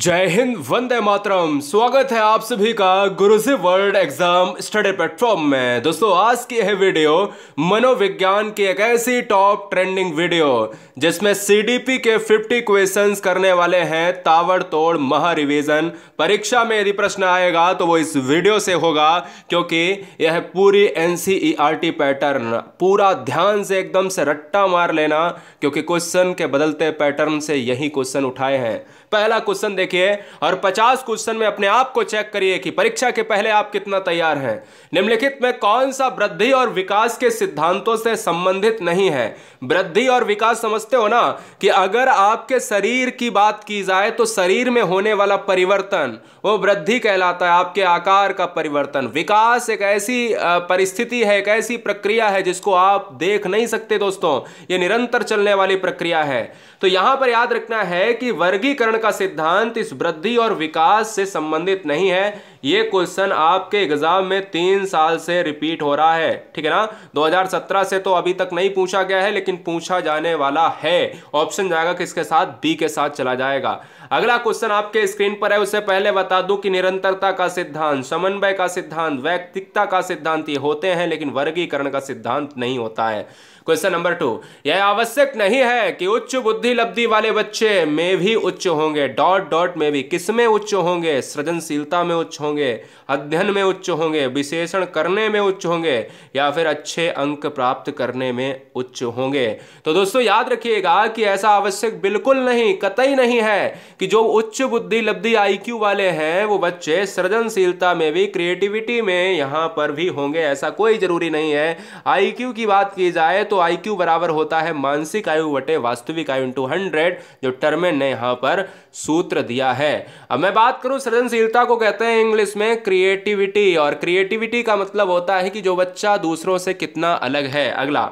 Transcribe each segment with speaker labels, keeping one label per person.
Speaker 1: जय हिंद वंदे मातरम स्वागत है आप सभी का Guruji world exam study platform में दोस्तों आज की है वीडियो मनोविज्ञान की एक ऐसी टॉप ट्रेंडिंग वीडियो जिसमें सीडीपी के 50 क्वेश्चंस करने वाले हैं ताबड़तोड़ महा परीक्षा में यदि प्रश्न आएगा तो वो इस वीडियो से होगा क्योंकि यह पूरी एन पैटर्न e पूरा ध्यान से एकदम से रट्टा मार लेना क्योंकि क्वेश्चन के बदलते पैटर्न से यही क्वेश्चन उठाए हैं पहला क्वेश्चन देखिए और पचास क्वेश्चन में अपने आप को चेक करिए कि परीक्षा के पहले आप कितना तैयार हैं निम्नलिखित में कौन सा वृद्धि और विकास के सिद्धांतों से संबंधित नहीं है वृद्धि और विकास समझते हो ना कि अगर आपके शरीर की बात की जाए तो शरीर में होने वाला परिवर्तन वो वृद्धि कहलाता है आपके आकार का परिवर्तन विकास एक ऐसी परिस्थिति है एक ऐसी प्रक्रिया है जिसको आप देख नहीं सकते दोस्तों ये निरंतर चलने वाली प्रक्रिया है तो यहां पर याद रखना है कि वर्गीकरण का सिद्धांत इस वृद्धि और विकास से संबंधित नहीं है ये क्वेश्चन आपके एग्जाम में तीन साल से रिपीट हो रहा है ठीक है ना 2017 से तो अभी तक नहीं पूछा गया है लेकिन पूछा जाने वाला है ऑप्शन जाएगा किसके साथ बी के साथ चला जाएगा अगला क्वेश्चन आपके स्क्रीन पर है उससे पहले बता दूं कि निरंतरता का सिद्धांत समन्वय का सिद्धांत व्यक्तिकता का सिद्धांत ये होते हैं लेकिन वर्गीकरण का सिद्धांत नहीं होता है क्वेश्चन नंबर टू यह आवश्यक नहीं है कि उच्च बुद्धि लब्धि वाले बच्चे में भी उच्च होंगे डॉट डॉट में भी किस में उच्च होंगे सृजनशीलता में उच्च होंगे अध्ययन में उच्च होंगे विशेषण करने में उच्च होंगे या फिर अच्छे अंक प्राप्त करने में उच्च होंगे तो दोस्तों याद रखिएगा कि ऐसा आवश्यक बिल्कुल नहीं कतई नहीं है कि जो उच्च बुद्धि लब्धि आईक्यू वाले हैं वो बच्चे सृजनशीलता में भी क्रिएटिविटी में यहां पर भी होंगे ऐसा कोई जरूरी नहीं है आईक्यू की बात की जाए तो तो आईक्यू बराबर होता है मानसिक आयु वटे वास्तविक आयु इंटू हंड्रेड जो टर्मेन ने यहां पर सूत्र दिया है अब मैं बात करूं सृजनशीलता को कहते हैं इंग्लिश में क्रिएटिविटी और क्रिएटिविटी का मतलब होता है कि जो बच्चा दूसरों से कितना अलग है अगला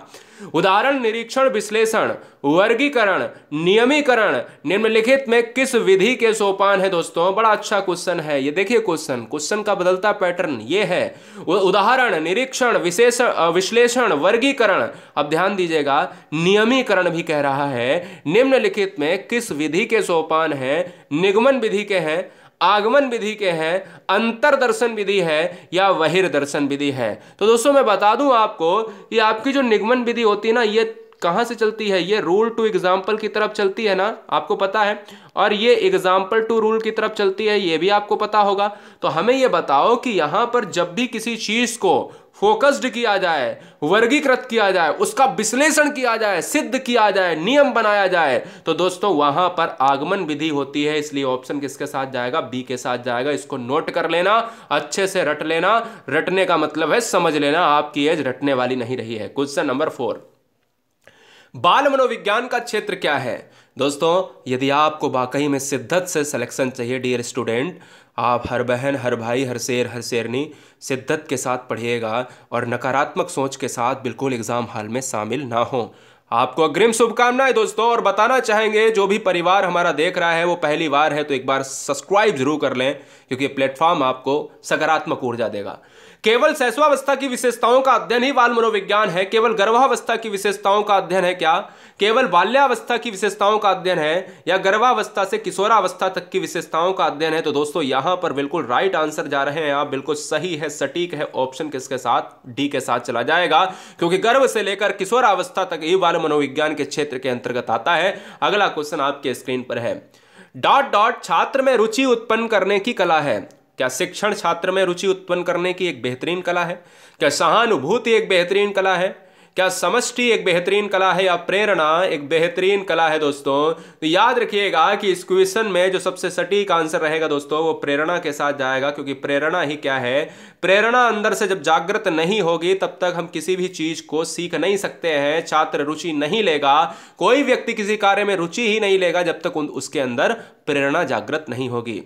Speaker 1: उदाहरण निरीक्षण विश्लेषण वर्गीकरण नियमीकरण निम्नलिखित में किस विधि के सोपान है दोस्तों बड़ा अच्छा क्वेश्चन है ये देखिए क्वेश्चन क्वेश्चन का बदलता पैटर्न ये है उदाहरण निरीक्षण विशेषण विश्लेषण वर्गीकरण अब ध्यान दीजिएगा नियमीकरण भी कह रहा है निम्नलिखित में किस विधि के सोपान है निगमन विधि के हैं आगमन विधि के हैं अंतर दर्शन विधि है या वहिर दर्शन विधि है तो दोस्तों मैं बता दूं आपको कि आपकी जो निगमन विधि होती है ना ये कहाँ से चलती है ये रूल टू एग्जाम्पल की तरफ चलती है ना आपको पता है और ये एग्जाम्पल टू रूल की तरफ चलती है ये भी आपको पता होगा तो हमें ये बताओ कि यहाँ पर जब भी किसी चीज़ को फोकस्ड किया जाए वर्गीकृत किया जाए उसका विश्लेषण किया जाए सिद्ध किया जाए नियम बनाया जाए तो दोस्तों वहां पर आगमन विधि होती है इसलिए ऑप्शन किसके साथ जाएगा बी के साथ जाएगा इसको नोट कर लेना अच्छे से रट लेना रटने का मतलब है समझ लेना आपकी एज रटने वाली नहीं रही है क्वेश्चन नंबर फोर बाल मनोविज्ञान का क्षेत्र क्या है दोस्तों यदि आपको वाकई में शिद्दत से सिलेक्शन चाहिए डियर स्टूडेंट आप हर बहन हर भाई हर शेर हर शेरनी सिद्धत के साथ पढ़िएगा और नकारात्मक सोच के साथ बिल्कुल एग्ज़ाम हाल में शामिल ना हो आपको अग्रिम शुभकामनाएं दोस्तों और बताना चाहेंगे जो भी परिवार हमारा देख रहा है वो पहली बार है तो एक बार सब्सक्राइब जरूर कर लें क्योंकि प्लेटफॉर्म आपको सकारात्मक ऊर्जा देगा केवल सैसवावस्था की विशेषताओं का अध्ययन ही बाल मनोविज्ञान है केवल गर्भावस्था की विशेषताओं का अध्ययन है क्या केवल बाल्यावस्था की विशेषताओं का अध्ययन है या गर्भावस्था से किशोरावस्था तक की विशेषताओं का अध्ययन है तो दोस्तों यहां पर बिल्कुल राइट आंसर जा रहे हैं आप बिल्कुल सही है सटीक है ऑप्शन किसके साथ डी के साथ चला जाएगा क्योंकि गर्भ से लेकर किशोरावस्था तक ही बाल मनोविज्ञान के क्षेत्र के अंतर्गत आता है अगला क्वेश्चन आपके स्क्रीन पर है डॉट डॉट छात्र में रुचि उत्पन्न करने की कला है क्या शिक्षण छात्र में रुचि उत्पन्न करने की एक बेहतरीन कला है क्या सहानुभूति एक बेहतरीन कला है क्या समष्टि एक बेहतरीन कला है या प्रेरणा एक बेहतरीन कला है दोस्तों तो याद रखिएगा कि इस क्वेश्चन में जो सबसे सटीक आंसर रहेगा दोस्तों वो प्रेरणा के साथ जाएगा क्योंकि प्रेरणा ही क्या है प्रेरणा अंदर से जब जागृत नहीं होगी तब तक हम किसी भी चीज को सीख नहीं सकते हैं छात्र रुचि नहीं लेगा कोई व्यक्ति किसी कार्य में रुचि ही नहीं लेगा जब तक उसके अंदर प्रेरणा जागृत नहीं होगी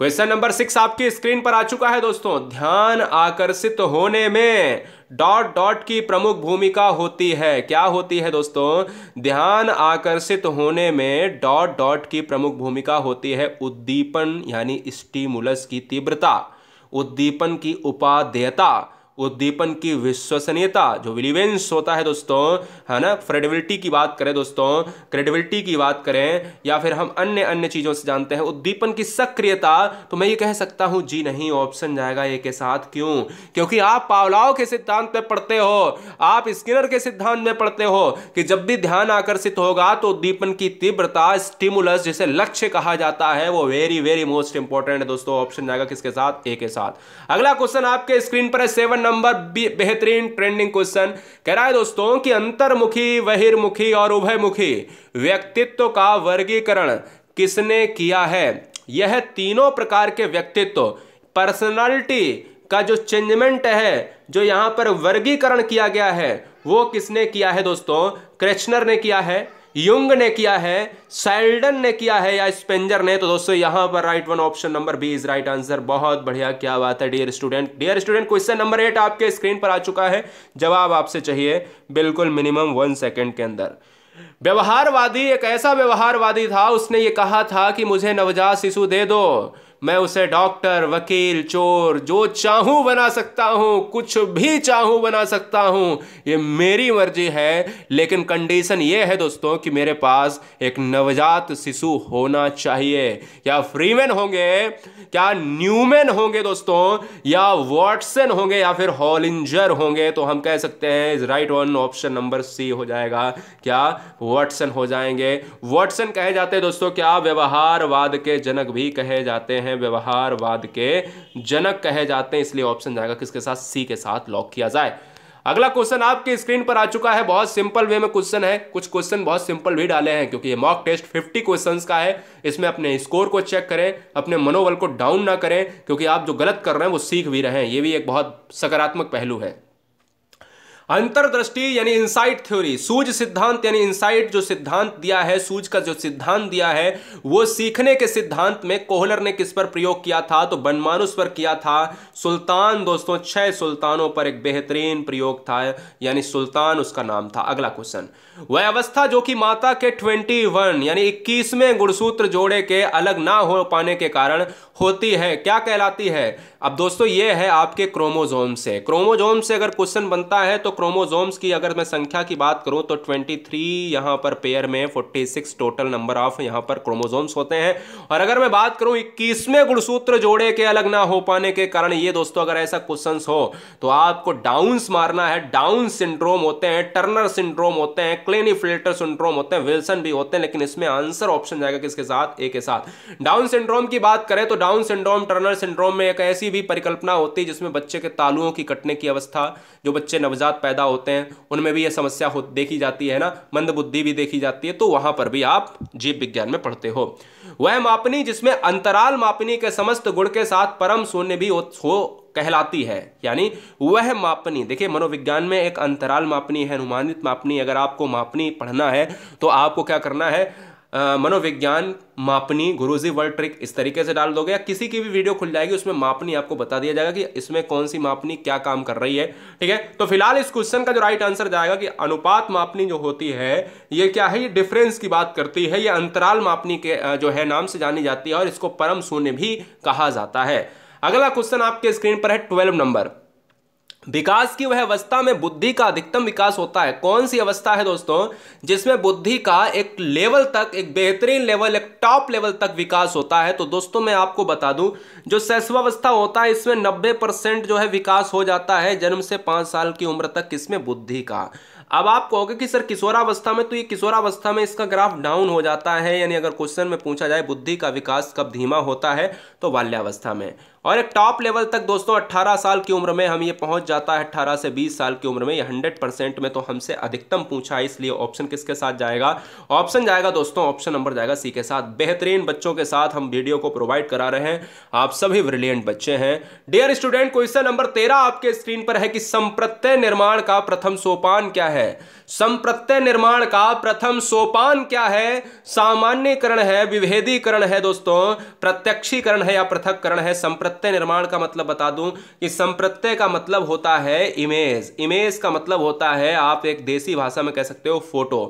Speaker 1: क्वेश्चन नंबर सिक्स आपकी स्क्रीन पर आ चुका है दोस्तों ध्यान आकर्षित होने में डॉट डॉट की प्रमुख भूमिका होती है क्या होती है दोस्तों ध्यान आकर्षित होने में डॉट डॉट की प्रमुख भूमिका होती है उद्दीपन यानी स्टीमुलस की तीव्रता उद्दीपन की उपादेयता उद्दीपन की विश्वसनीयता जो विलीवेंस होता है दोस्तों है ना क्रेडिबिलिटी की बात करें दोस्तों क्रेडिबिलिटी की बात करें या फिर हम अन्य अन्य चीज़ों से जानते हैं उद्दीपन की सक्रियता तो मैं ये कह सकता हूं जी नहीं ऑप्शन जाएगा ए के साथ क्यों क्योंकि आप पावलाव के सिद्धांत में पढ़ते हो आप स्किनर के सिद्धांत में पढ़ते हो कि जब भी ध्यान आकर्षित होगा तो उद्दीपन की तीव्रता स्टिमुलस जिसे लक्ष्य कहा जाता है वो वेरी वेरी मोस्ट इंपॉर्टेंट है दोस्तों ऑप्शन जाएगा किसके साथ ए के साथ अगला क्वेश्चन आपके स्क्रीन पर है सेवन नंबर बेहतरीन ट्रेंडिंग क्वेश्चन कह रहा है दोस्तों कि अंतर्मुखी बहिर्मुखी और उभयमुखी व्यक्तित्व का वर्गीकरण किसने किया है यह तीनों प्रकार के व्यक्तित्व पर्सनालिटी का जो चेंजमेंट है जो यहां पर वर्गीकरण किया गया है वो किसने किया है दोस्तों क्रेचनर ने किया है युंग ने किया है सेल्डन ने किया है या स्पेंजर ने तो दोस्तों यहां पर right one option number B is right answer बहुत बढ़िया क्या बात है dear student dear student question number eight आपके स्क्रीन पर आ चुका है जवाब आपसे चाहिए बिल्कुल मिनिमम वन सेकेंड के अंदर व्यवहारवादी एक ऐसा व्यवहारवादी था उसने ये कहा था कि मुझे नवजात शिशु दे दो मैं उसे डॉक्टर वकील चोर जो चाहू बना सकता हूं कुछ भी चाहू बना सकता हूं ये मेरी मर्जी है लेकिन कंडीशन ये है दोस्तों कि मेरे पास एक नवजात शिशु होना चाहिए क्या फ्रीमैन होंगे क्या न्यूमैन होंगे दोस्तों या वॉटसन होंगे या फिर हॉलिंजर होंगे तो हम कह सकते हैं is right one option number C हो जाएगा क्या वॉटसन हो जाएंगे वॉटसन कहे जाते हैं दोस्तों क्या व्यवहारवाद के जनक भी कहे जाते हैं हैं व्यवहारवाद के जनक कहे जाते हैं इसलिए ऑप्शन जाएगा किसके साथ सी के साथ लॉक किया जाए अगला क्वेश्चन आपके स्क्रीन पर आ चुका है बहुत सिंपल वे में क्वेश्चन है कुछ क्वेश्चन बहुत सिंपल भी डाले हैं क्योंकि ये मॉक टेस्ट 50 क्वेश्चंस का है इसमें अपने स्कोर को चेक करें अपने मनोबल को डाउन ना करें क्योंकि आप जो गलत कर रहे हैं वो सीख भी रहे हैं ये भी एक बहुत सकारात्मक पहलू है अंतरदृष्टि यानी इंसाइट थ्योरी सूज सिद्धांत यानी इंसाइट जो सिद्धांत दिया है सूज का जो सिद्धांत दिया है वो सीखने के सिद्धांत में कोहलर ने किस पर प्रयोग किया था तो बनमानुस पर किया था सुल्तान दोस्तों छह सुल्तानों पर एक बेहतरीन प्रयोग था यानी सुल्तान उसका नाम था अगला क्वेश्चन वह अवस्था जो कि माता के 21 यानी 21वें गुणसूत्र जोड़े के अलग ना हो पाने के कारण होती है क्या कहलाती है अब दोस्तों ये है आपके क्रोमोजोम से क्रोमोजोम से अगर क्वेश्चन बनता है तो क्रोमोजोम्स की अगर मैं संख्या की बात करूं तो 23 यहां पर पेयर में 46 टोटल नंबर ऑफ यहां पर क्रोमोजोम्स होते हैं और अगर मैं बात करूं इक्कीसवें गुणसूत्र जोड़े के अलग ना हो पाने के कारण ये दोस्तों अगर ऐसा क्वेश्चन हो तो आपको डाउन्स मारना है डाउन सिंड्रोम होते हैं टर्नर सिंड्रोम होते हैं फिल्टर सिंड्रोम होते हैं विल्सन भी होते हैं लेकिन इसमें आंसर ऑप्शन जाएगा किसके साथ ए के साथ डाउन सिंड्रोम की बात करें तो डाउन सिंड्रोम टर्नर सिंड्रोम में एक ऐसी भी परिकल्पना होती है जिसमें बच्चे के तालुओं की कटने की अवस्था जो बच्चे नवजात पैदा होते हैं उनमें भी यह समस्या देखी जाती है ना मंदबुद्धि भी देखी जाती है तो वहां पर भी आप जीव विज्ञान में पढ़ते हो वह मापनी जिसमें अंतराल मापनी के समस्त गुण के साथ परम शून्य भी हो कहलाती है यानी वह मापनी देखिए मनोविज्ञान में एक अंतराल मापनी है अनुमानित मापनी अगर आपको मापनी पढ़ना है तो आपको क्या करना है मनोविज्ञान मापनी गुरुजी वर्ल्ड ट्रिक इस तरीके से डाल दोगे या किसी की भी वीडियो खुल जाएगी उसमें मापनी आपको बता दिया जाएगा कि इसमें कौन सी मापनी क्या काम कर रही है ठीक है तो फिलहाल इस क्वेश्चन का जो राइट आंसर जाएगा कि अनुपात मापनी जो होती है ये क्या है ये डिफरेंस की बात करती है ये अंतराल मापनी के जो है नाम से जानी जाती है और इसको परम शून्य भी कहा जाता है अगला क्वेश्चन आपके स्क्रीन पर है ट्वेल्व नंबर विकास की वह अवस्था में बुद्धि का अधिकतम विकास होता है कौन सी अवस्था है दोस्तों जिसमें बुद्धि का एक लेवल तक एक बेहतरीन लेवल एक टॉप लेवल तक विकास होता है तो दोस्तों मैं आपको बता दूं जो सैस्वावस्था होता है इसमें 90 परसेंट जो है विकास हो जाता है जन्म से पाँच साल की उम्र तक इसमें बुद्धि का अब आप कहोगे कि सर किशोरावस्था में तो ये किशोरावस्था में इसका ग्राफ डाउन हो जाता है यानी अगर क्वेश्चन में पूछा जाए बुद्धि का विकास कब धीमा होता है तो बाल्यावस्था में और एक टॉप लेवल तक दोस्तों 18 साल की उम्र में हम ये पहुंच जाता है 18 से 20 साल की उम्र में ये 100 परसेंट में तो हमसे अधिकतम पूछा है इसलिए ऑप्शन किसके साथ जाएगा ऑप्शन जाएगा दोस्तों ऑप्शन नंबर जाएगा सी के साथ बेहतरीन बच्चों के साथ हम वीडियो को प्रोवाइड करा रहे हैं आप सभी ब्रिलियंट बच्चे हैं डियर स्टूडेंट क्वेश्चन नंबर तेरह आपके स्क्रीन पर है कि संप्रत्यय निर्माण का प्रथम सोपान क्या है संप्रत्यय निर्माण का प्रथम सोपान क्या है सामान्यकरण है विभेदीकरण है दोस्तों प्रत्यक्षीकरण है या पृथककरण है संप्रत्यय निर्माण का मतलब बता दूं कि संप्रत्यय का मतलब होता है इमेज इमेज का मतलब होता है आप एक देसी भाषा में कह सकते हो फोटो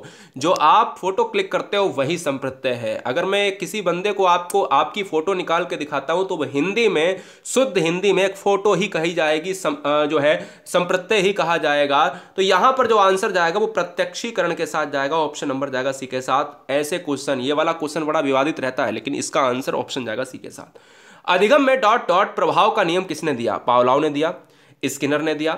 Speaker 1: जो आप फोटो क्लिक करते हो वही संप्रत्यय है अगर मैं किसी बंदे को आपको आपकी फोटो निकाल के दिखाता हूं तो वह हिंदी में शुद्ध हिंदी में एक फोटो ही कही जाएगी सम, जो है संप्रत्यय ही कहा जाएगा तो यहां पर जो आंसर जाएगा वो प्रत्यक्षीकरण के साथ जाएगा ऑप्शन नंबर जाएगा सी के साथ ऐसे क्वेश्चन ये वाला क्वेश्चन बड़ा विवादित रहता है लेकिन इसका आंसर ऑप्शन जाएगा सी के साथ अधिगम में डॉट डॉट प्रभाव का नियम किसने दिया पावलाव ने दिया स्किनर ने दिया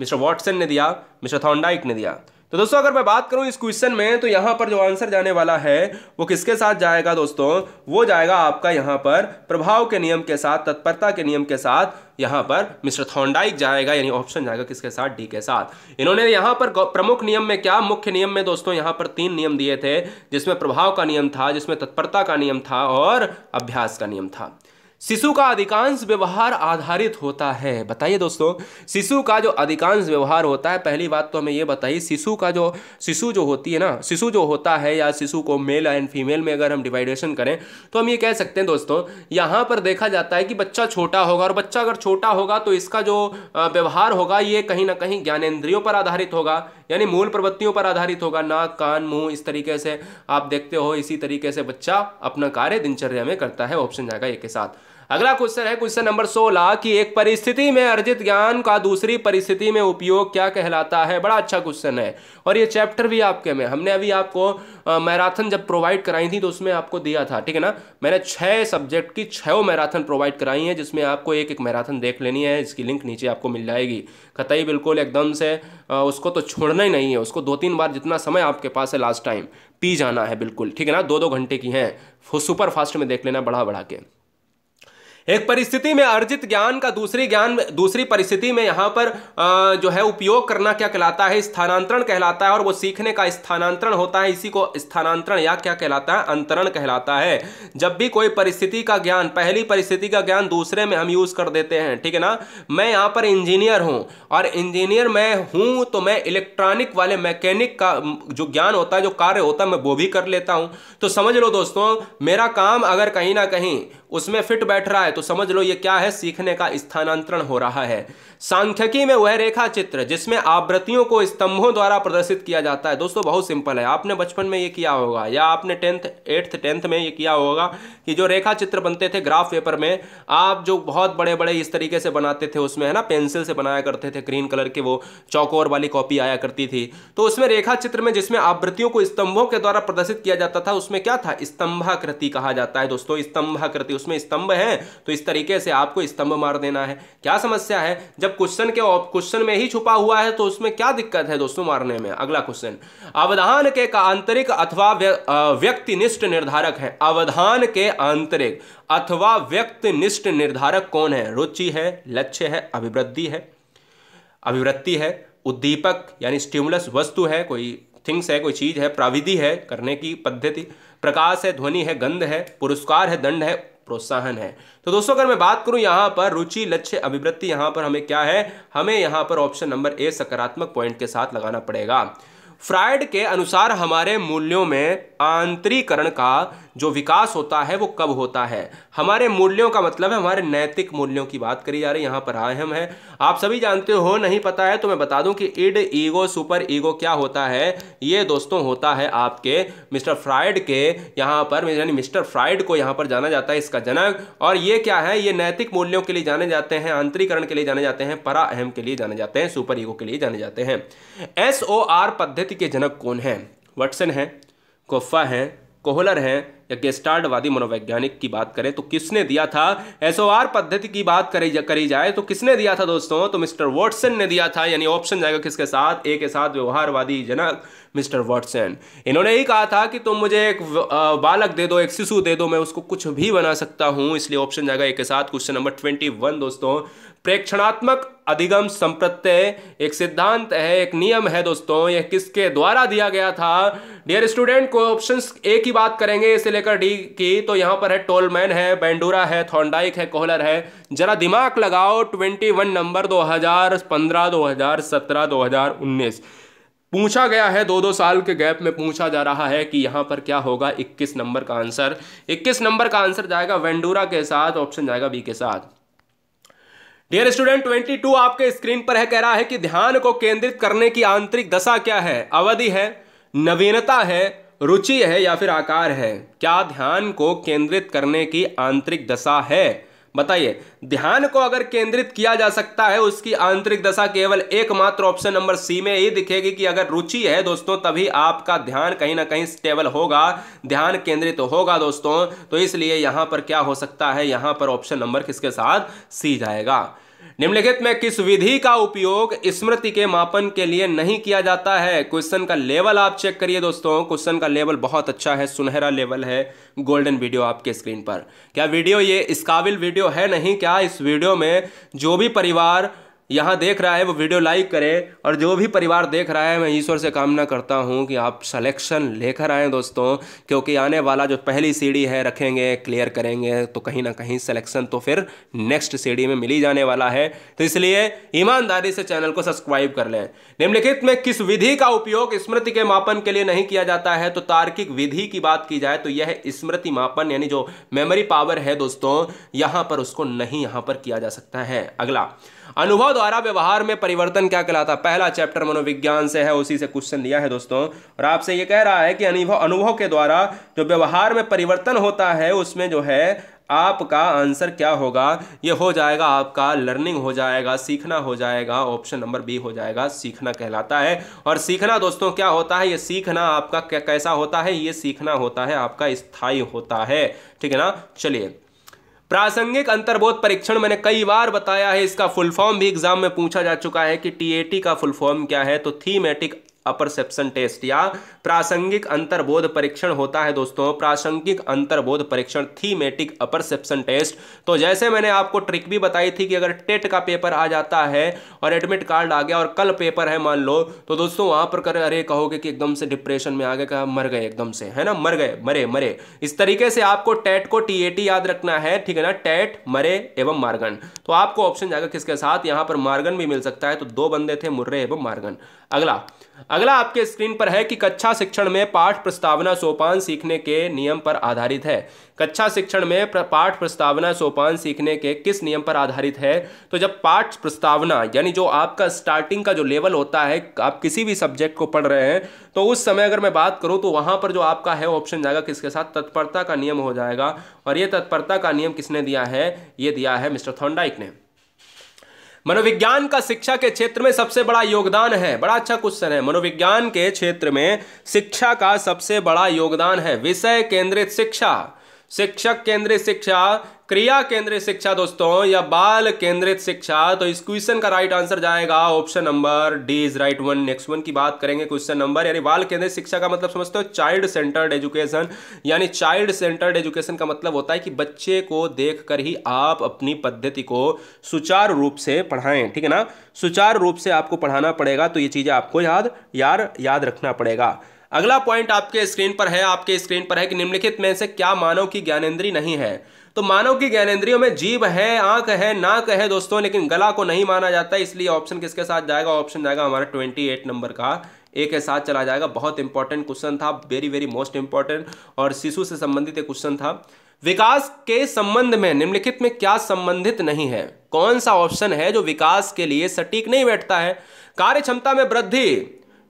Speaker 1: मिस्टर वॉटसन ने दिया मिस्टर थॉन्डाइक ने दिया तो दोस्तों अगर मैं बात करूं इस क्वेश्चन में तो यहां पर जो आंसर जाने वाला है वो किसके साथ जाएगा दोस्तों वो जाएगा आपका यहां पर प्रभाव के नियम के साथ तत्परता के नियम के साथ यहां पर मिस्टर थॉन्डाइक जाएगा यानी ऑप्शन जाएगा किसके साथ डी के साथ इन्होंने यहां पर प्रमुख नियम में क्या मुख्य नियम में दोस्तों यहां पर तीन नियम दिए थे जिसमें प्रभाव का नियम था जिसमें तत्परता का नियम था और अभ्यास का नियम था शिशु का अधिकांश व्यवहार आधारित होता है बताइए दोस्तों शिशु का जो अधिकांश व्यवहार होता है पहली बात तो हमें ये बताइए शिशु का जो शिशु जो होती है ना शिशु जो होता है या शिशु को मेल एंड फीमेल में अगर हम डिवाइडेशन करें तो हम ये कह सकते हैं दोस्तों यहाँ पर देखा जाता है कि बच्चा छोटा होगा और बच्चा अगर छोटा होगा तो इसका जो व्यवहार होगा ये कहीं ना कहीं ज्ञानेन्द्रियों पर आधारित होगा यानी मूल प्रवृत्तियों पर आधारित होगा नाक कान मुंह इस तरीके से आप देखते हो इसी तरीके से बच्चा अपना कार्य दिनचर्या में करता है ऑप्शन जाएगा एक के साथ अगला क्वेश्चन है क्वेश्चन नंबर सोलह कि एक परिस्थिति में अर्जित ज्ञान का दूसरी परिस्थिति में उपयोग क्या कहलाता है बड़ा अच्छा क्वेश्चन है और ये चैप्टर भी आपके में हमने अभी आपको मैराथन जब प्रोवाइड कराई थी तो उसमें आपको दिया था ठीक है ना मैंने छः सब्जेक्ट की छो मैराथन प्रोवाइड कराई है जिसमें आपको एक एक मैराथन देख लेनी है इसकी लिंक नीचे आपको मिल जाएगी कतई बिल्कुल एकदम से उसको तो छोड़ना ही नहीं है उसको दो तीन बार जितना समय आपके पास है लास्ट टाइम पी जाना है बिल्कुल ठीक है ना दो दो घंटे की हैं सुपर फास्ट में देख लेना बढ़ा बढ़ा के एक परिस्थिति में अर्जित ज्ञान का दूसरी ज्ञान दूसरी परिस्थिति में यहाँ पर जो है उपयोग करना क्या कहलाता है स्थानांतरण कहलाता है और वो सीखने का स्थानांतरण होता है इसी को स्थानांतरण या क्या कहलाता है अंतरण कहलाता है जब भी कोई परिस्थिति का ज्ञान पहली परिस्थिति का ज्ञान दूसरे में हम यूज कर देते हैं ठीक है ना मैं यहाँ पर इंजीनियर हूँ और इंजीनियर मैं हूँ तो मैं इलेक्ट्रॉनिक वाले मैकेनिक का जो ज्ञान होता है जो कार्य होता है मैं वो भी कर लेता हूँ तो समझ लो दोस्तों मेरा काम अगर कहीं ना कहीं उसमें फिट बैठ रहा है तो समझ लो ये क्या है सीखने का स्थानांतरण हो रहा है सांख्यिकी में वह रेखा चित्र जिसमें आवृत्तियों को स्तंभों द्वारा प्रदर्शित किया जाता है दोस्तों बहुत सिंपल है आपने बचपन में ये किया होगा या आपने टेंथ एट्थ टेंथ में ये किया होगा कि जो रेखा चित्र बनते थे ग्राफ पेपर में आप जो बहुत बड़े बड़े इस तरीके से बनाते थे उसमें है ना पेंसिल से बनाया करते थे ग्रीन कलर के वो चौकोर वाली कॉपी आया करती थी तो उसमें रेखा चित्र में जिसमें आवृत्तियों को स्तंभों के द्वारा प्रदर्शित किया जाता था उसमें क्या था स्तंभाकृति कहा जाता है दोस्तों स्तंभाकृति उसमें स्तंभ है तो इस तरीके से आपको स्तंभ मार देना है क्या समस्या है जब जब क्वेश्चन के क्वेश्चन में ही छुपा हुआ है तो उसमें क्या दिक्कत है दोस्तों मारने में अगला क्वेश्चन अवधान के आंतरिक अथवा व्यक्तिनिष्ठ निर्धारक है अवधान के आंतरिक अथवा व्यक्तिनिष्ठ निर्धारक कौन है रुचि है लक्ष्य है अभिवृद्धि है अभिवृत्ति है उद्दीपक यानी स्टिमुलस वस्तु है कोई थिंग्स है कोई चीज़ है प्राविधि है करने की पद्धति प्रकाश है ध्वनि है गंध है पुरस्कार है दंड है प्रोत्साहन है तो दोस्तों अगर मैं बात करूं यहां पर रुचि लक्ष्य अभिवृत्ति यहां पर हमें क्या है हमें यहां पर ऑप्शन नंबर ए सकारात्मक पॉइंट के साथ लगाना पड़ेगा फ्राइड के अनुसार हमारे मूल्यों में आंतरीकरण का जो विकास होता है वो कब होता है हमारे मूल्यों का मतलब है हमारे नैतिक मूल्यों की बात करी जा रही है यहाँ पर अहम है आप सभी जानते हो नहीं पता है तो मैं बता दूं कि इड ईगो सुपर ईगो क्या होता है ये दोस्तों होता है आपके मिस्टर फ्राइड के यहाँ पर यानी मिस्टर फ्राइड को यहाँ पर जाना जाता है इसका जनक और ये क्या है ये नैतिक मूल्यों के लिए जाने जाते हैं आंतरिकरण के लिए जाने जाते हैं परा अहम के लिए जाने जाते हैं सुपर ईगो के लिए जाने जाते हैं एस पद्धति के जनक कौन है वटसन है कोफा है कोहलर हैं या गेस्टार्डवादी मनोवैज्ञानिक की बात करें तो किसने दिया था एसओआर पद्धति की बात करी जा, करी जाए तो किसने दिया था दोस्तों तो मिस्टर वॉटसन ने दिया था यानी ऑप्शन जाएगा किसके साथ ए के साथ व्यवहारवादी जनक मिस्टर वॉटसन इन्होंने ही कहा था कि तुम तो मुझे एक बालक दे दो एक शिशु दे दो मैं उसको कुछ भी बना सकता हूँ इसलिए ऑप्शन जाएगा ए के साथ क्वेश्चन नंबर ट्वेंटी दोस्तों प्रेक्षणात्मक अधिगम संप्रत्यय एक सिद्धांत है एक नियम है दोस्तों यह किसके द्वारा दिया गया था डियर स्टूडेंट को ऑप्शंस ए की बात करेंगे इसे लेकर डी की तो यहां पर है टोलमैन है बेंडूरा है थॉन्डाइक है कोहलर है जरा दिमाग लगाओ 21 नंबर 2015 2017 2019 पूछा गया है दो दो साल के गैप में पूछा जा रहा है कि यहाँ पर क्या होगा 21 नंबर का आंसर 21 नंबर का आंसर जाएगा वेंडूरा के साथ ऑप्शन जाएगा बी के साथ डियर स्टूडेंट 22 आपके स्क्रीन पर है कह रहा है कि ध्यान को केंद्रित करने की आंतरिक दशा क्या है अवधि है नवीनता है रुचि है या फिर आकार है क्या ध्यान को केंद्रित करने की आंतरिक दशा है बताइए ध्यान को अगर केंद्रित किया जा सकता है उसकी आंतरिक दशा केवल एकमात्र ऑप्शन नंबर सी में ही दिखेगी कि अगर रुचि है दोस्तों तभी आपका ध्यान कहीं ना कहीं स्टेबल होगा ध्यान केंद्रित होगा दोस्तों तो इसलिए यहां पर क्या हो सकता है यहां पर ऑप्शन नंबर किसके साथ सी जाएगा निम्नलिखित में किस विधि का उपयोग स्मृति के मापन के लिए नहीं किया जाता है क्वेश्चन का लेवल आप चेक करिए दोस्तों क्वेश्चन का लेवल बहुत अच्छा है सुनहरा लेवल है गोल्डन वीडियो आपके स्क्रीन पर क्या वीडियो ये इसकाबिल वीडियो है नहीं क्या इस वीडियो में जो भी परिवार यहाँ देख रहा है वो वीडियो लाइक करे और जो भी परिवार देख रहा है मैं ईश्वर से कामना करता हूँ कि आप सलेक्शन लेकर आएँ दोस्तों क्योंकि आने वाला जो पहली सीढ़ी है रखेंगे क्लियर करेंगे तो कहीं ना कहीं सलेक्शन तो फिर नेक्स्ट सीढ़ी में मिली जाने वाला है तो इसलिए ईमानदारी से चैनल को सब्सक्राइब कर लें निम्नलिखित में किस विधि का उपयोग स्मृति के मापन के लिए नहीं किया जाता है तो तार्किक विधि की बात की जाए तो यह स्मृति मापन यानी जो मेमोरी पावर है दोस्तों यहाँ पर उसको नहीं यहाँ पर किया जा सकता है अगला अनुभव द्वारा व्यवहार में परिवर्तन क्या कहलाता है पहला चैप्टर मनोविज्ञान से है उसी से क्वेश्चन लिया है दोस्तों और आपसे ये कह रहा है कि अनुभव अनुभव के द्वारा जो व्यवहार में परिवर्तन होता है उसमें जो है आपका आंसर क्या होगा ये हो जाएगा आपका लर्निंग हो जाएगा सीखना हो जाएगा ऑप्शन नंबर बी हो जाएगा सीखना कहलाता है और सीखना दोस्तों क्या होता है ये सीखना आपका कैसा होता है ये सीखना होता है आपका स्थायी होता है ठीक है ना चलिए प्रासंगिक अंतर्बोध परीक्षण मैंने कई बार बताया है इसका फुल फॉर्म भी एग्जाम में पूछा जा चुका है कि टीएटी का फुल फॉर्म क्या है तो थीमेटिक अपरसेप्शन टेस्ट या प्रासंगिक अंतर्बोध परीक्षण होता है दोस्तों प्रासंगिक अंतर्बोध परीक्षण थीमेटिक अपरसेप्शन टेस्ट तो जैसे मैंने आपको ट्रिक भी बताई थी कि अगर टेट का पेपर आ जाता है और एडमिट कार्ड आ गया और कल पेपर है मान लो तो दोस्तों वहां पर कर अरे कहोगे कि एकदम से डिप्रेशन में आ गए कहा मर गए एकदम से है ना मर गए मरे मरे इस तरीके से आपको टेट को टी याद रखना है ठीक है ना टेट मरे एवं मार्गन तो आपको ऑप्शन जाएगा किसके साथ यहां पर मार्गन भी मिल सकता है तो दो बंदे थे मुर्रे एवं मार्गन अगला अगला आपके स्क्रीन पर है कि कक्षा शिक्षण में पाठ प्रस्तावना सोपान सीखने के नियम पर आधारित है कक्षा शिक्षण में पाठ प्रस्तावना सोपान सीखने के किस नियम पर आधारित है तो जब पाठ प्रस्तावना यानी जो आपका स्टार्टिंग का जो लेवल होता है आप किसी भी सब्जेक्ट को पढ़ रहे हैं तो उस समय अगर मैं बात करूं तो वहां पर जो आपका है ऑप्शन जाएगा किसके साथ तत्परता का नियम हो जाएगा और ये तत्परता का नियम किसने दिया है ये दिया है मिस्टर थोंडाइक ने मनोविज्ञान का शिक्षा के क्षेत्र में सबसे बड़ा योगदान है बड़ा अच्छा क्वेश्चन है मनोविज्ञान के क्षेत्र में शिक्षा का सबसे बड़ा योगदान है विषय केंद्रित शिक्षा शिक्षक केंद्रित शिक्षा क्रिया केंद्रित शिक्षा दोस्तों या बाल केंद्रित शिक्षा तो इस क्वेश्चन का राइट आंसर जाएगा option number D is right one next one की बात करेंगे क्वेश्चन नंबर यानी बाल केंद्रित शिक्षा का मतलब समझते हो चाइल्ड सेंटर्ड एजुकेशन यानी चाइल्ड सेंटर्ड एजुकेशन का मतलब होता है कि बच्चे को देख कर ही आप अपनी पद्धति को सुचारू रूप से पढ़ाएं ठीक है ना सुचारू रूप से आपको पढ़ाना पड़ेगा तो ये चीज़ें आपको याद यार याद रखना पड़ेगा अगला पॉइंट आपके स्क्रीन पर है आपके स्क्रीन पर है कि निम्नलिखित में से क्या मानव की ज्ञानेन्द्रीय नहीं है तो मानव की ज्ञानेन्द्रियों में जीव है आंख है नाक है दोस्तों लेकिन गला को नहीं माना जाता इसलिए ऑप्शन किसके साथ जाएगा ऑप्शन जाएगा हमारा ट्वेंटी एट नंबर का ए के साथ चला जाएगा बहुत इंपॉर्टेंट क्वेश्चन था वेरी वेरी मोस्ट इंपॉर्टेंट और शिशु से संबंधित एक क्वेश्चन था विकास के संबंध में निम्नलिखित में क्या संबंधित नहीं है कौन सा ऑप्शन है जो विकास के लिए सटीक नहीं बैठता है कार्य क्षमता में वृद्धि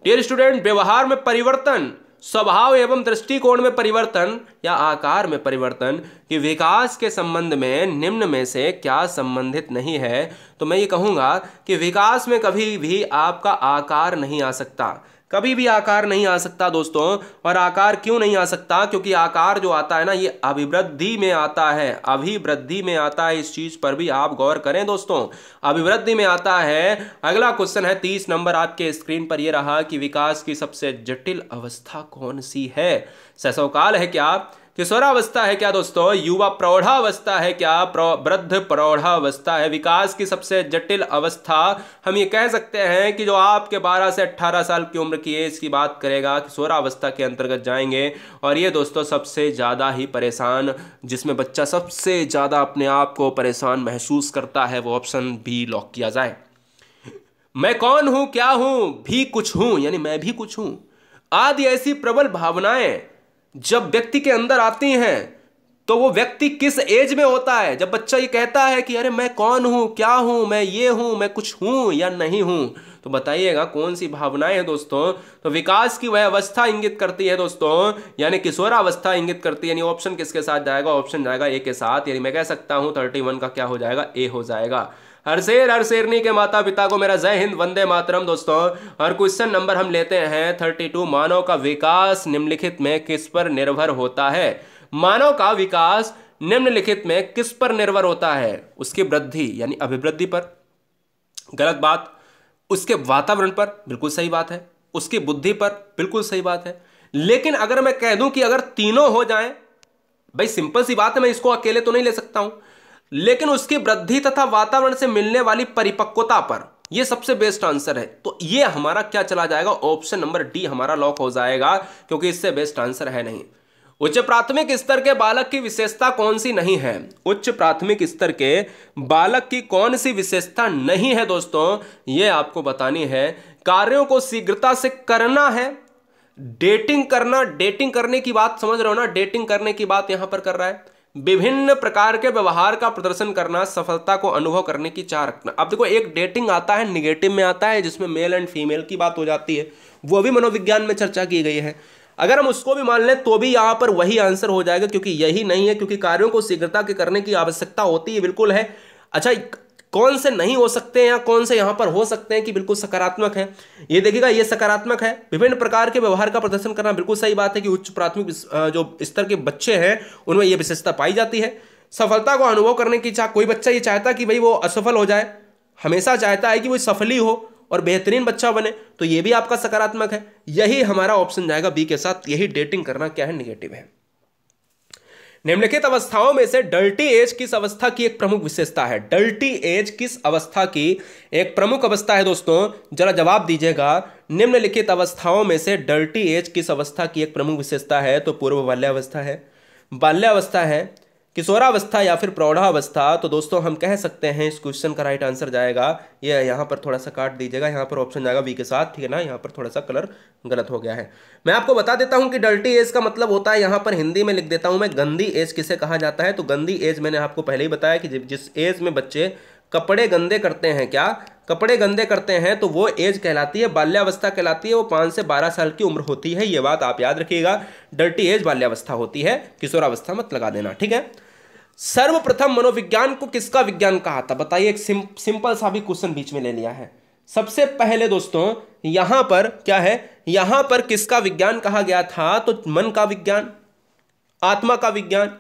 Speaker 1: डियर स्टूडेंट व्यवहार में परिवर्तन स्वभाव एवं दृष्टिकोण में परिवर्तन या आकार में परिवर्तन कि विकास के संबंध में निम्न में से क्या संबंधित नहीं है तो मैं ये कहूँगा कि विकास में कभी भी आपका आकार नहीं आ सकता कभी भी आकार नहीं आ सकता दोस्तों और आकार क्यों नहीं आ सकता क्योंकि आकार जो आता है ना ये अभिवृद्धि में आता है अभिवृद्धि में आता है इस चीज पर भी आप गौर करें दोस्तों अभिवृद्धि में आता है अगला क्वेश्चन है तीस नंबर आपके स्क्रीन पर यह रहा कि विकास की सबसे जटिल अवस्था कौन सी है ससवकाल है क्या किशोरावस्था है क्या दोस्तों युवा प्रौढ़ावस्था है क्या वृद्ध प्रौढ़ावस्था है विकास की सबसे जटिल अवस्था हम ये कह सकते हैं कि जो आपके 12 से 18 साल की उम्र की एज की बात करेगा किशोरावस्था के अंतर्गत जाएंगे और ये दोस्तों सबसे ज़्यादा ही परेशान जिसमें बच्चा सबसे ज़्यादा अपने आप को परेशान महसूस करता है वो ऑप्शन भी लॉक किया जाए मैं कौन हूं क्या हूं भी कुछ हूं यानी मैं भी कुछ हूं आदि ऐसी प्रबल भावनाएं जब व्यक्ति के अंदर आती हैं तो वो व्यक्ति किस एज में होता है जब बच्चा ये कहता है कि अरे मैं कौन हूँ क्या हूँ मैं ये हूँ मैं कुछ हूँ या नहीं हूँ तो बताइएगा कौन सी भावनाएं हैं दोस्तों तो विकास की वह अवस्था इंगित करती है दोस्तों यानी किशोरावस्था इंगित करती है यानी ऑप्शन किसके साथ जाएगा ऑप्शन जाएगा ए के साथ यानी मैं कह सकता हूं थर्टी वन का क्या हो जाएगा ए हो जाएगा हरशेर हरशेरनी के माता पिता को मेरा जय हिंद वंदे मातरम दोस्तों और क्वेश्चन नंबर हम लेते हैं थर्टी टू मानव का विकास निम्नलिखित में किस पर निर्भर होता है मानव का विकास निम्नलिखित में किस पर निर्भर होता है उसकी वृद्धि यानी अभिवृद्धि पर गलत बात उसके वातावरण पर बिल्कुल सही बात है उसकी बुद्धि पर बिल्कुल सही बात है लेकिन अगर मैं कह दूं कि अगर तीनों हो जाएं भाई सिंपल सी बात है मैं इसको अकेले तो नहीं ले सकता हूं लेकिन उसकी वृद्धि तथा वातावरण से मिलने वाली परिपक्वता पर यह सबसे बेस्ट आंसर है तो यह हमारा क्या चला जाएगा ऑप्शन नंबर डी हमारा लॉक हो जाएगा क्योंकि इससे बेस्ट आंसर है नहीं उच्च प्राथमिक स्तर के बालक की विशेषता कौन सी नहीं है उच्च प्राथमिक स्तर के बालक की कौन सी विशेषता नहीं है दोस्तों ये आपको बतानी है कार्यों को शीघ्रता से करना है डेटिंग करना डेटिंग करने की बात समझ रहे हो ना डेटिंग करने की बात यहां पर कर रहा है विभिन्न प्रकार के व्यवहार का प्रदर्शन करना सफलता को अनुभव करने की चाह रखना अब देखो एक डेटिंग आता है निगेटिव में आता है जिसमें मेल एंड फीमेल की बात हो जाती है वो भी मनोविज्ञान में चर्चा की गई है अगर हम उसको भी मान लें तो भी यहाँ पर वही आंसर हो जाएगा क्योंकि यही नहीं है क्योंकि कार्यों को शीघ्रता के करने की आवश्यकता होती है बिल्कुल है अच्छा कौन से नहीं हो सकते हैं या कौन से यहाँ पर हो सकते हैं कि बिल्कुल सकारात्मक है ये देखिएगा ये सकारात्मक है विभिन्न प्रकार के व्यवहार का प्रदर्शन करना बिल्कुल सही बात है कि उच्च प्राथमिक जो स्तर के बच्चे हैं उनमें यह विशेषता पाई जाती है सफलता को अनुभव करने की चाह कोई बच्चा ये चाहता कि भाई वो असफल हो जाए हमेशा चाहता है कि वो सफल ही हो और बेहतरीन बच्चा बने तो ये भी आपका सकारात्मक है यही हमारा ऑप्शन जाएगा बी के साथ यही डेटिंग करना क्या है निगेटिव है निम्नलिखित अवस्थाओं में से डल्टी एज किस अवस्था की एक प्रमुख विशेषता है डल्टी एज किस अवस्था की एक प्रमुख अवस्था है दोस्तों जरा जवाब दीजिएगा निम्नलिखित अवस्थाओं में से डल्टी एज किस अवस्था की एक प्रमुख विशेषता है तो पूर्व बाल्यावस्था है बाल्यावस्था है किशोरावस्था या फिर प्रौढ़ावस्था तो दोस्तों हम कह सकते हैं इस क्वेश्चन का राइट आंसर जाएगा ये यह यहाँ पर थोड़ा सा काट दीजिएगा यहाँ पर ऑप्शन जाएगा वी के साथ ठीक है ना यहाँ पर थोड़ा सा कलर गलत हो गया है मैं आपको बता देता हूँ कि डल्टी एज का मतलब होता है यहाँ पर हिंदी में लिख देता हूँ मैं गंदी एज किसे कहा जाता है तो गंदी एज मैंने आपको पहले ही बताया कि जिस एज में बच्चे कपड़े गंदे करते हैं क्या कपड़े गंदे करते हैं तो वो एज कहलाती है बाल्यावस्था कहलाती है वो पाँच से बारह साल की उम्र होती है ये बात आप याद रखिएगा डर्टी एज बाल्यावस्था होती है किशोरावस्था मत लगा देना ठीक है सर्वप्रथम मनोविज्ञान को किसका विज्ञान कहा था बताइए एक सिंप सिंपल सा भी क्वेश्चन बीच में ले लिया है सबसे पहले दोस्तों यहां पर क्या है यहां पर किसका विज्ञान कहा गया था तो मन का विज्ञान आत्मा का विज्ञान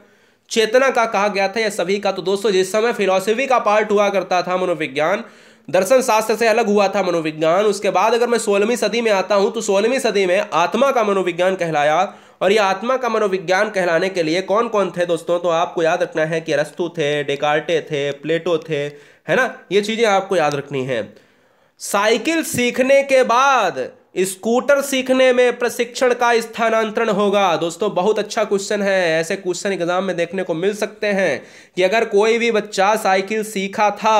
Speaker 1: चेतना का कहा गया था या सभी का तो दोस्तों जिस समय फिलोसफी का पार्ट हुआ करता था मनोविज्ञान दर्शन शास्त्र से अलग हुआ था मनोविज्ञान उसके बाद अगर मैं सोलहवीं सदी में आता हूं तो सोलहवीं सदी में आत्मा का मनोविज्ञान कहलाया और ये आत्मा का मनोविज्ञान कहलाने के लिए कौन कौन थे दोस्तों तो आपको याद रखना है कि अरस्तु थे डेकार्टे थे प्लेटो थे है ना ये चीज़ें आपको याद रखनी है साइकिल सीखने के बाद स्कूटर सीखने में प्रशिक्षण का स्थानांतरण होगा दोस्तों बहुत अच्छा क्वेश्चन है ऐसे क्वेश्चन एग्जाम में देखने को मिल सकते हैं कि अगर कोई भी बच्चा साइकिल सीखा था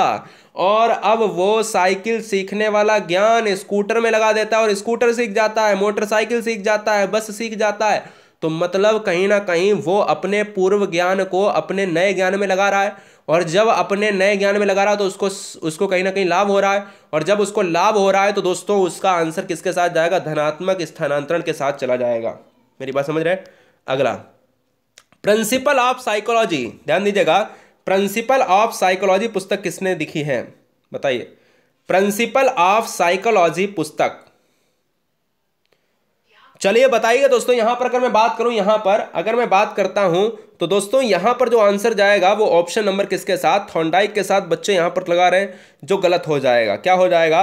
Speaker 1: और अब वो साइकिल सीखने वाला ज्ञान स्कूटर में लगा देता है और स्कूटर सीख जाता है मोटरसाइकिल सीख जाता है बस सीख जाता है तो मतलब कहीं ना कहीं वो अपने पूर्व ज्ञान को अपने नए ज्ञान में लगा रहा है और जब अपने नए ज्ञान में लगा रहा है तो उसको उसको कहीं ना कहीं लाभ हो रहा है और जब उसको लाभ हो रहा है तो दोस्तों उसका आंसर किसके साथ जाएगा धनात्मक स्थानांतरण के साथ चला जाएगा मेरी बात समझ रहे हैं अगला प्रिंसिपल ऑफ साइकोलॉजी ध्यान दीजिएगा प्रिंसिपल ऑफ साइकोलॉजी पुस्तक किसने लिखी है बताइए प्रिंसिपल ऑफ साइकोलॉजी पुस्तक चलिए बताइए दोस्तों यहां पर अगर मैं बात करूं यहां पर अगर मैं बात करता हूं तो दोस्तों यहां पर जो आंसर जाएगा वो ऑप्शन नंबर किसके साथ थॉन्डाइक के साथ बच्चे यहां पर लगा रहे हैं जो गलत हो जाएगा क्या हो जाएगा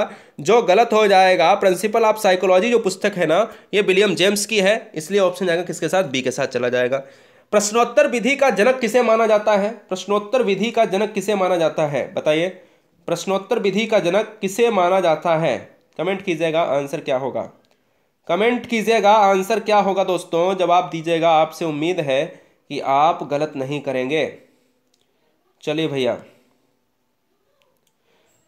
Speaker 1: जो गलत हो जाएगा प्रिंसिपल ऑफ साइकोलॉजी जो पुस्तक है ना ये विलियम जेम्स की है इसलिए ऑप्शन जाएगा किसके साथ बी के साथ चला जाएगा प्रश्नोत्तर विधि का जनक किसे माना जाता है प्रश्नोत्तर विधि का जनक किसे माना जाता है बताइए प्रश्नोत्तर विधि का जनक किसे माना जाता है कमेंट कीजिएगा आंसर क्या होगा कमेंट कीजिएगा आंसर क्या होगा दोस्तों जवाब दीजिएगा आपसे उम्मीद है कि आप गलत नहीं करेंगे चलिए भैया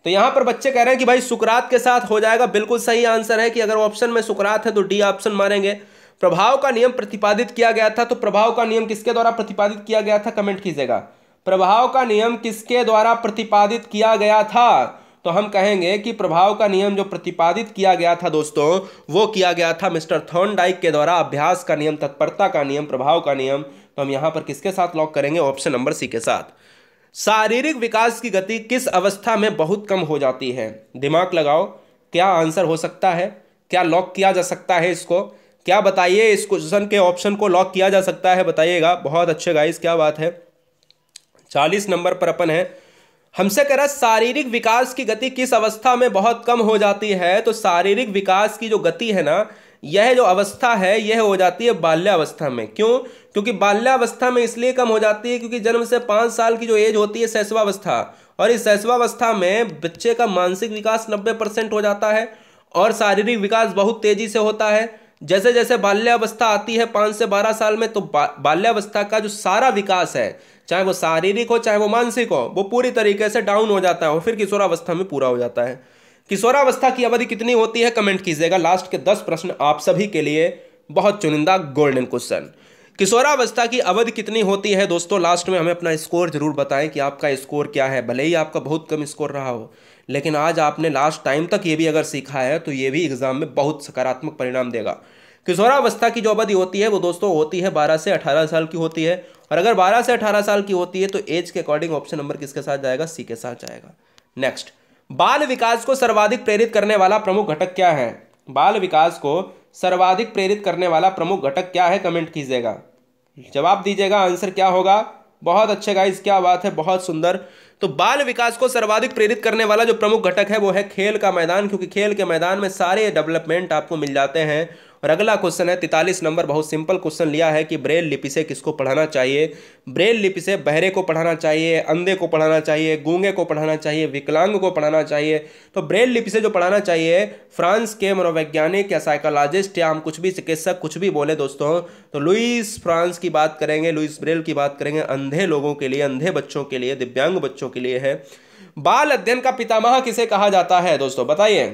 Speaker 1: तो यहां पर बच्चे कह रहे हैं कि भाई सुकरात के साथ हो जाएगा बिल्कुल सही आंसर है कि अगर ऑप्शन में सुकरात है तो डी ऑप्शन मारेंगे प्रभाव का नियम प्रतिपादित किया गया था तो प्रभाव का नियम किसके द्वारा प्रतिपादित किया गया था कमेंट कीजिएगा प्रभाव का नियम किसके द्वारा प्रतिपादित किया गया था तो हम कहेंगे कि प्रभाव का नियम जो प्रतिपादित किया गया था दोस्तों वो किया गया था मिस्टर थॉर्नडाइक के द्वारा अभ्यास का नियम तत्परता का नियम प्रभाव का नियम तो हम यहां पर किसके साथ लॉक करेंगे ऑप्शन नंबर सी के साथ शारीरिक विकास की गति किस अवस्था में बहुत कम हो जाती है दिमाग लगाओ क्या आंसर हो सकता है क्या लॉक किया जा सकता है इसको क्या बताइए इस क्वेश्चन के ऑप्शन को लॉक किया जा सकता है बताइएगा बहुत अच्छे गाइस क्या बात है चालीस नंबर पर अपन है हमसे कह रहा है शारीरिक विकास की गति किस अवस्था में बहुत कम हो जाती है तो शारीरिक विकास की जो गति है ना यह जो अवस्था है यह हो जाती है बाल्यावस्था में क्यों क्योंकि बाल्यावस्था में इसलिए कम हो जाती है क्योंकि जन्म से पाँच साल की जो एज होती है सैसवावस्था और इस सैसवावस्था में बच्चे का मानसिक विकास नब्बे परसेंट हो जाता है और शारीरिक विकास बहुत तेज़ी से होता है जैसे जैसे बाल्यावस्था आती है पाँच से बारह साल में तो बा, बाल्यावस्था का जो सारा विकास है चाहे वो शारीरिक हो चाहे वो मानसिक हो वो पूरी तरीके से डाउन हो जाता है और फिर किशोरावस्था में पूरा हो जाता है किशोरावस्था की अवधि कितनी होती है कमेंट कीजिएगा लास्ट के दस प्रश्न आप सभी के लिए बहुत चुनिंदा गोल्डन क्वेश्चन किशोरावस्था की अवधि कितनी होती है दोस्तों लास्ट में हमें अपना स्कोर जरूर बताएं कि आपका स्कोर क्या है भले ही आपका बहुत कम स्कोर रहा हो लेकिन आज आपने लास्ट टाइम तक ये भी अगर सीखा है तो ये भी एग्ज़ाम में बहुत सकारात्मक परिणाम देगा किशोरावस्था की जो अवधि होती है वो दोस्तों होती है बारह से अठारह साल की होती है और अगर बारह से अठारह साल की होती है तो एज के अकॉर्डिंग ऑप्शन नंबर किसके साथ जाएगा सी के साथ जाएगा नेक्स्ट बाल विकास को सर्वाधिक प्रेरित करने वाला प्रमुख घटक क्या है बाल विकास को सर्वाधिक प्रेरित करने वाला प्रमुख घटक क्या है कमेंट कीजिएगा जवाब दीजिएगा आंसर क्या होगा बहुत अच्छे गाइस क्या बात है बहुत सुंदर तो बाल विकास को सर्वाधिक प्रेरित करने वाला जो प्रमुख घटक है वो है खेल का मैदान क्योंकि खेल के मैदान में सारे डेवलपमेंट आपको मिल जाते हैं और अगला क्वेश्चन है तैतालीस नंबर बहुत सिंपल क्वेश्चन लिया है कि ब्रेल लिपि से किसको पढ़ाना चाहिए ब्रेल लिपि से बहरे को पढ़ाना चाहिए अंधे को पढ़ाना चाहिए गूंगे को पढ़ाना चाहिए विकलांग को पढ़ाना चाहिए तो ब्रेल लिपि से जो पढ़ाना चाहिए फ्रांस के मनोवैज्ञानिक या साइकोलॉजिस्ट या हम कुछ भी चिकित्सक कुछ भी बोले दोस्तों तो लुइस फ्रांस की बात करेंगे लुइस ब्रेल की बात करेंगे अंधे लोगों के लिए अंधे बच्चों के लिए दिव्यांग बच्चों के लिए है बाल अध्ययन का पितामह किसे कहा जाता है दोस्तों बताइए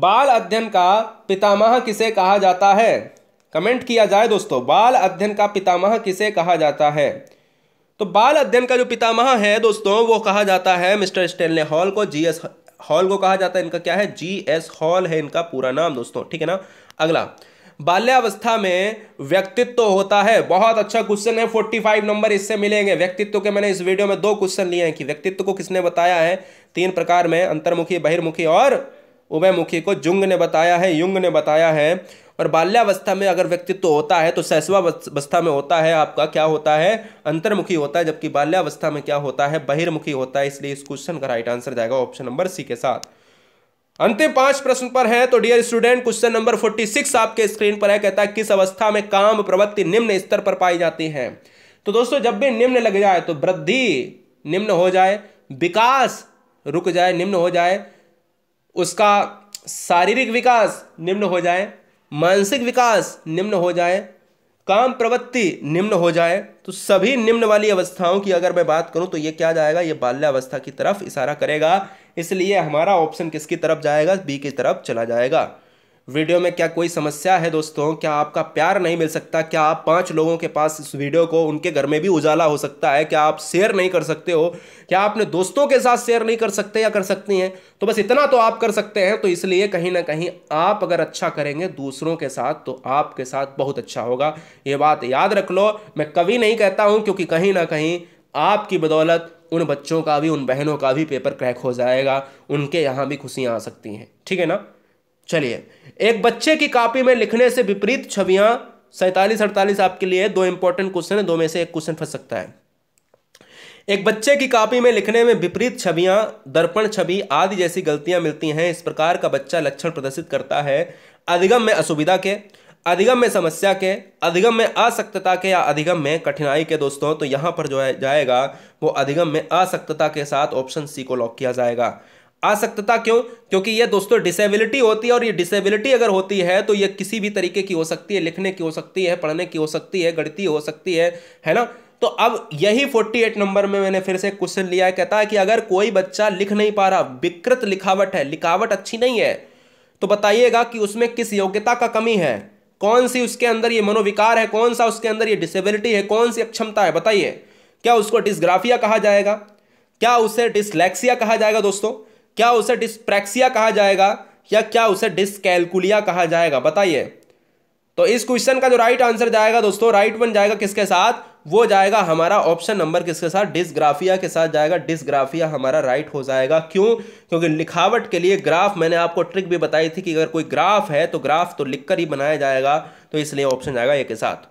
Speaker 1: बाल अध्ययन का पितामह किसे कहा जाता है कमेंट किया जाए दोस्तों बाल अध्ययन का पितामह किसे कहा जाता है तो बाल अध्ययन का जो पितामह है दोस्तों वो कहा जाता है मिस्टर स्टेनले हॉल को जीएस हॉल को कहा जाता है इनका क्या है जी एस हॉल है इनका पूरा नाम दोस्तों ठीक है ना अगला बाल्यावस्था में व्यक्तित्व होता है बहुत अच्छा क्वेश्चन है 45 नंबर इससे मिलेंगे व्यक्तित्व के मैंने इस वीडियो में दो क्वेश्चन लिए हैं कि व्यक्तित्व को किसने बताया है तीन प्रकार में अंतर्मुखी बहिर्मुखी और उभय मुखी को जुंग ने बताया है युंग ने बताया है और बाल्यावस्था में अगर व्यक्तित्व तो होता है तो सहसवावस्था में होता है आपका क्या होता है अंतर्मुखी होता है जबकि बाल्यावस्था में क्या होता है बहिर्मुखी होता है इसलिए इस क्वेश्चन का राइट आंसर जाएगा ऑप्शन नंबर सी के साथ अंतिम पांच प्रश्न पर है तो डियर स्टूडेंट क्वेश्चन नंबर 46 आपके स्क्रीन पर है कहता है किस अवस्था में काम प्रवृत्ति निम्न स्तर पर पाई जाती है तो दोस्तों जब भी निम्न लग जाए तो वृद्धि निम्न हो जाए विकास रुक जाए निम्न हो जाए उसका शारीरिक विकास निम्न हो जाए मानसिक विकास निम्न हो जाए काम प्रवृत्ति निम्न हो जाए तो सभी निम्न वाली अवस्थाओं की अगर मैं बात करूं तो ये क्या जाएगा ये बाल्यावस्था की तरफ इशारा करेगा इसलिए हमारा ऑप्शन किसकी तरफ जाएगा बी की तरफ चला जाएगा वीडियो में क्या कोई समस्या है दोस्तों क्या आपका प्यार नहीं मिल सकता क्या आप पाँच लोगों के पास इस वीडियो को उनके घर में भी उजाला हो सकता है क्या आप शेयर नहीं कर सकते हो क्या आप अपने दोस्तों के साथ शेयर नहीं कर सकते या कर सकती हैं तो बस इतना तो आप कर सकते हैं तो इसलिए कहीं ना कहीं आप अगर अच्छा करेंगे दूसरों के साथ तो आपके साथ बहुत अच्छा होगा ये बात याद रख लो मैं कभी नहीं कहता हूँ क्योंकि कहीं ना कहीं आपकी बदौलत उन बच्चों का भी उन बहनों का भी पेपर क्रैक हो जाएगा उनके यहाँ भी खुशियाँ आ सकती हैं ठीक है ना चलिए एक बच्चे की कॉपी में लिखने से विपरीत छवियां सैतालीस अड़तालीस आपके लिए दो इंपॉर्टेंट क्वेश्चन है दो में से एक क्वेश्चन फंस सकता है एक बच्चे की कॉपी में लिखने में विपरीत छवियां दर्पण छवि आदि जैसी गलतियां मिलती हैं इस प्रकार का बच्चा लक्षण प्रदर्शित करता है अधिगम में असुविधा के अधिगम में समस्या के अधिगम में असक्तता के या अधिगम में कठिनाई के दोस्तों तो यहां पर जो है जाएगा वो अधिगम में असक्तता के साथ ऑप्शन सी को लॉक किया जाएगा असक्तता क्यों क्योंकि ये दोस्तों डिसेबिलिटी होती है और ये डिसेबिलिटी अगर होती है तो ये किसी भी तरीके की हो सकती है लिखने की हो सकती है पढ़ने की हो सकती है गणती हो सकती है है ना तो अब यही 48 नंबर में मैंने फिर से क्वेश्चन लिया है कहता है कि अगर कोई बच्चा लिख नहीं पा रहा विकृत लिखावट है लिखावट अच्छी नहीं है तो बताइएगा कि उसमें किस योग्यता का कमी है कौन सी उसके अंदर ये मनोविकार है कौन सा उसके अंदर ये डिसेबिलिटी है कौन सी अक्षमता है बताइए क्या उसको डिस्ग्राफिया कहा जाएगा क्या उसे डिसलेक्सिया कहा जाएगा दोस्तों क्या उसे डिस्प्रैक्सिया कहा जाएगा या क्या उसे डिस्कैलकुलिया कहा जाएगा बताइए तो इस क्वेश्चन का जो राइट आंसर जाएगा दोस्तों राइट बन जाएगा किसके साथ वो जाएगा हमारा ऑप्शन नंबर किसके साथ डिस्ग्राफिया के साथ जाएगा डिस्ग्राफिया हमारा राइट हो जाएगा क्यों क्योंकि लिखावट के लिए ग्राफ मैंने आपको ट्रिक भी बताई थी कि अगर कोई ग्राफ है तो ग्राफ तो लिखकर ही बनाया जाएगा तो इसलिए ऑप्शन जाएगा ये के साथ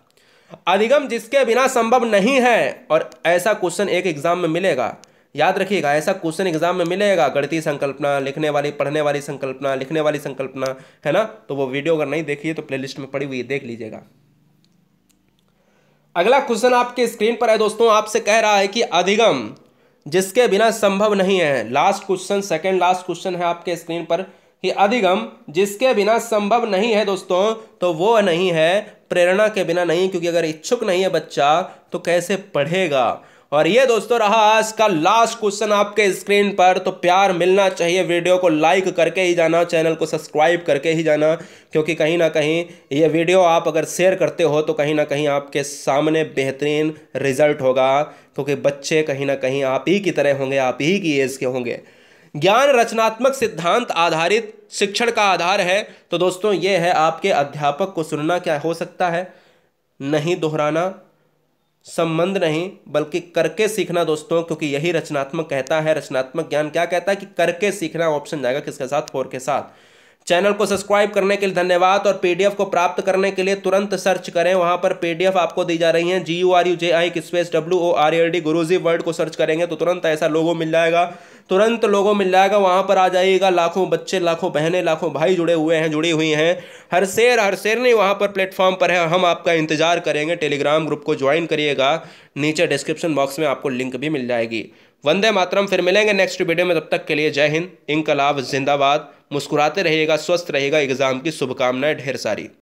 Speaker 1: अधिगम जिसके बिना संभव नहीं है और ऐसा क्वेश्चन एक एग्जाम में मिलेगा याद रखिएगा ऐसा क्वेश्चन एग्जाम में मिलेगा गणितीय संकल्पना लिखने वाली पढ़ने वाली संकल्पना लिखने वाली संकल्पना है ना तो वो वीडियो अगर नहीं देखिए तो प्लेलिस्ट में पड़ी हुई है देख लीजिएगा अगला क्वेश्चन आपके स्क्रीन पर है दोस्तों आपसे कह रहा है कि अधिगम जिसके बिना संभव नहीं है last question second last question है आपके स्क्रीन पर कि अधिगम जिसके बिना संभव नहीं है दोस्तों तो वो नहीं है प्रेरणा के बिना नहीं क्योंकि अगर इच्छुक नहीं है बच्चा तो कैसे पढ़ेगा और ये दोस्तों रहा आज का लास्ट क्वेश्चन आपके स्क्रीन पर तो प्यार मिलना चाहिए वीडियो को लाइक करके ही जाना चैनल को सब्सक्राइब करके ही जाना क्योंकि कहीं ना कहीं ये वीडियो आप अगर शेयर करते हो तो कहीं ना कहीं आपके सामने बेहतरीन रिजल्ट होगा क्योंकि बच्चे कहीं ना कहीं आप ही की तरह होंगे आप ही की एज के होंगे ज्ञान रचनात्मक सिद्धांत आधारित शिक्षण का आधार है तो दोस्तों ये है आपके अध्यापक को सुनना क्या हो सकता है नहीं दोहराना संबंध नहीं बल्कि करके सीखना दोस्तों क्योंकि यही रचनात्मक कहता है रचनात्मक ज्ञान क्या कहता है कि करके सीखना ऑप्शन जाएगा किसके साथ फोर के साथ चैनल को सब्सक्राइब करने के लिए धन्यवाद और पीडीएफ को प्राप्त करने के लिए तुरंत सर्च करें वहां पर पीडीएफ आपको दी जा रही है G U R U J I space W O R L D Guruji word को सर्च करेंगे तो तुरंत ऐसा लोगो मिल जाएगा तुरंत लोगों मिल जाएगा वहाँ पर आ जाइएगा लाखों बच्चे लाखों बहनें लाखों भाई जुड़े हुए हैं जुड़ी हुई हैं हर शेर हर शेर नहीं वहाँ पर प्लेटफॉर्म पर है हम आपका इंतजार करेंगे टेलीग्राम ग्रुप को ज्वाइन करिएगा नीचे डिस्क्रिप्शन बॉक्स में आपको लिंक भी मिल जाएगी वंदे मातरम फिर मिलेंगे नेक्स्ट वीडियो में तब तक के लिए जय हिंद इंकलाब जिंदाबाद मुस्कुराते रहिएगा स्वस्थ रहिएगा एग्ज़ाम की शुभकामनाएं ढेर सारी